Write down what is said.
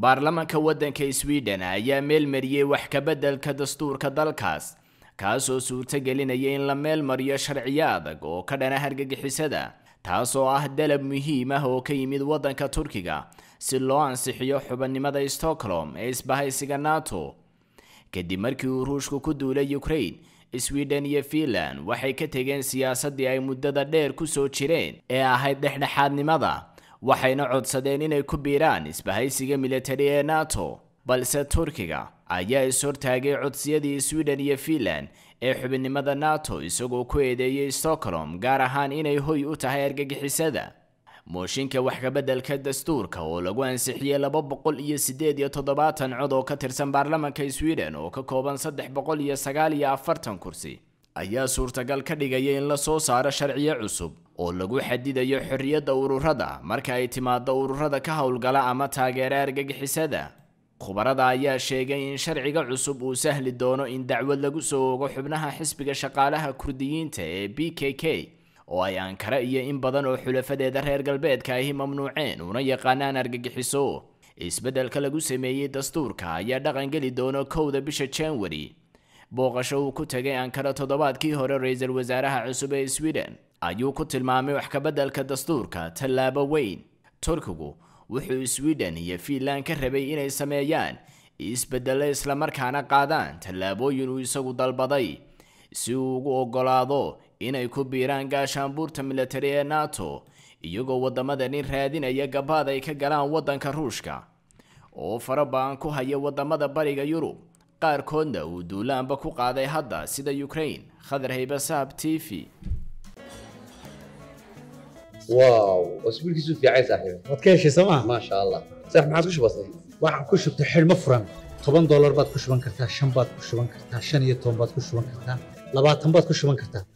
baarlamaanka waddanka swiden ayaa meel mariyey wax ka beddelka dastuurka dalkaas kaasoo suurtagelinaya in la meel mariyo sharciyo adag oo ka dhana hargagixisada taasoo ah dalab muhiim ah oo ka yimid waddanka turkiga si loo ansixiyo xubannimada stockholm ee isbahaysiga nato kadib markii uu ruushku ku duulay ukrain swiden iyo finland waxay ka tegeen siyaasaddii ay muddada dheer ku soo jireen ee ahayd dhexdhexaadnimada waxayna codsadeen inay ku biiraan isbahaysiga militari ee nato balse turkiga ayaa ishortaagay codsiyadii swiden iyo finland ee xubinimada nato isagoo ku eedeeyey stockholm gaar ahaan inay hoy u tahay argagixisada mooshinka wax dastuurka oo lagu ansixiyey laba boqol iyo siddeed iyo toddobaatan cod oo ka tirsan baarlamanka swiden oo ka kooban saddex boqol iyo sagaal iyo afartan kursi ayaa suurtagal ka dhigaya in la soo saaro sharciyo cusub oo lagu xadidayo xorriyadda ururada marka ay timaaddo ururada ka howlgala ama taageera argagixisada khubarada ayaa sheegay in sharciga cusub uu sahli doono in dacwad lagu soo ogo xubnaha xisbiga shaqaalaha kurdiyiinta ee b k k oo ay ankare iyo in badan oo xulafadeeda reer galbeedka ahi mamnuuceen una yaqaanaan argagixiso isbeddelka lagu sameeyey dastuurka ayaa dhaqangeli doono kowda bisha januari booqasho uu ku tegay ankara toddobaadkii hore ra-iisul wasaaraha cusub ee sweden ayuu ku tilmaamay wax kabeddelka dastuurka tallaabo weyn turkigu wuxuu swiden iyo fiinland ka rabay inay sameeyaan isbeddelo islamarkaana qaadaan tallaabooyin uu isagu dalbaday si uu ugu ogolaado inay ku biiraan gaashaanbuurta milatari ee nato iyagoo waddamadani raadinaya gabaad ay ka galaan waddanka ruushka oo farabaan ku haya waddamada bariga yurub qaarkoodna uu duulaanba ku qaaday hadda sida ukrain khadar haybe sahab t v واو asbuulkiisu fiicay saaxiibe waad ka heshay soo maa maasha allah saax maxaad ku shubatay waxaan ku shubtay xidhmo furan toban doolar baad ku shuban kartaa shan baad ku shuban kartaa shan iyo toban baad ku shuban kartaa labaatan baad ku shuban kartaa